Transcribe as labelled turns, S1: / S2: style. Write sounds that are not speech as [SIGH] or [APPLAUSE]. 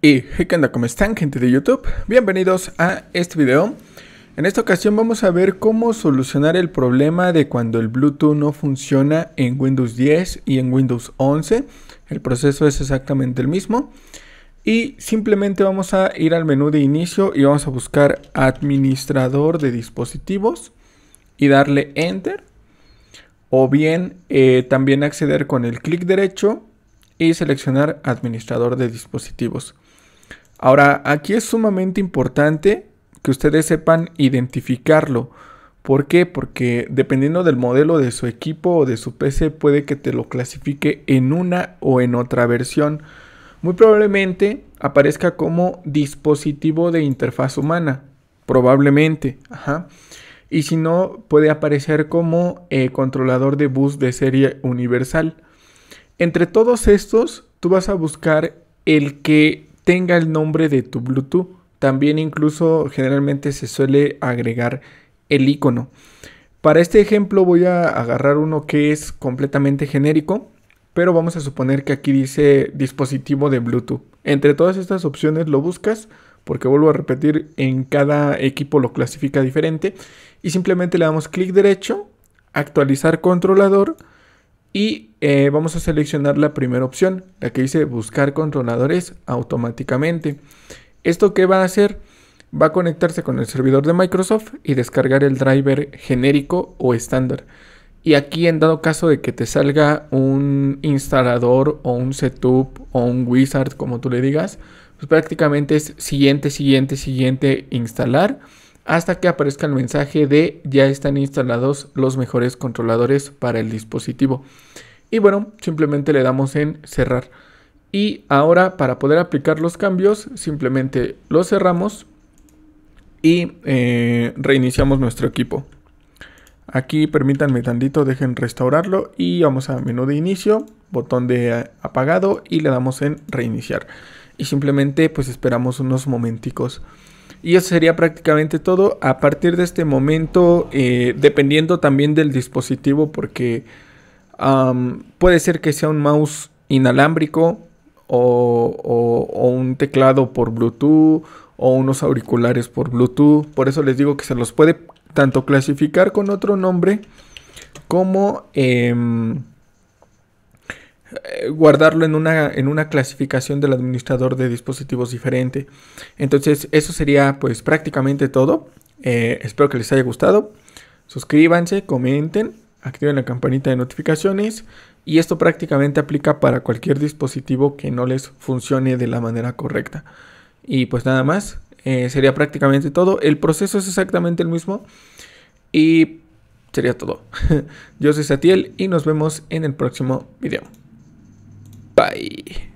S1: Y, ¿qué onda? ¿Cómo están gente de YouTube? Bienvenidos a este video. En esta ocasión vamos a ver cómo solucionar el problema de cuando el Bluetooth no funciona en Windows 10 y en Windows 11. El proceso es exactamente el mismo. Y simplemente vamos a ir al menú de inicio y vamos a buscar administrador de dispositivos y darle enter. O bien eh, también acceder con el clic derecho y seleccionar administrador de dispositivos. Ahora, aquí es sumamente importante que ustedes sepan identificarlo. ¿Por qué? Porque dependiendo del modelo de su equipo o de su PC puede que te lo clasifique en una o en otra versión. Muy probablemente aparezca como dispositivo de interfaz humana. Probablemente. Ajá. Y si no, puede aparecer como eh, controlador de bus de serie universal. Entre todos estos, tú vas a buscar el que tenga el nombre de tu Bluetooth. También incluso generalmente se suele agregar el icono. Para este ejemplo voy a agarrar uno que es completamente genérico, pero vamos a suponer que aquí dice dispositivo de Bluetooth. Entre todas estas opciones lo buscas, porque vuelvo a repetir, en cada equipo lo clasifica diferente, y simplemente le damos clic derecho, actualizar controlador, y eh, vamos a seleccionar la primera opción, la que dice buscar controladores automáticamente. ¿Esto qué va a hacer? Va a conectarse con el servidor de Microsoft y descargar el driver genérico o estándar. Y aquí en dado caso de que te salga un instalador o un setup o un wizard como tú le digas, pues prácticamente es siguiente, siguiente, siguiente, instalar hasta que aparezca el mensaje de ya están instalados los mejores controladores para el dispositivo. Y bueno, simplemente le damos en cerrar. Y ahora para poder aplicar los cambios, simplemente lo cerramos y eh, reiniciamos nuestro equipo. Aquí permítanme tantito, dejen restaurarlo y vamos a menú de inicio, botón de apagado y le damos en reiniciar. Y simplemente pues esperamos unos momenticos. Y eso sería prácticamente todo. A partir de este momento, eh, dependiendo también del dispositivo, porque puede ser que sea un mouse inalámbrico o, un teclado por Bluetooth o unos auriculares por Bluetooth. Por eso les digo que se los puede tanto clasificar con otro nombre como... Em, eh, guardarlo en una, en una clasificación del administrador de dispositivos diferente. Entonces, eso sería pues prácticamente todo. Eh, espero que les haya gustado. Suscríbanse, comenten, activen la campanita de notificaciones. Y esto prácticamente aplica para cualquier dispositivo que no les funcione de la manera correcta. Y pues nada más, eh, sería prácticamente todo. El proceso es exactamente el mismo. Y sería todo. [LAUGHS] Yo soy Satiel y nos vemos en el próximo video. Bye.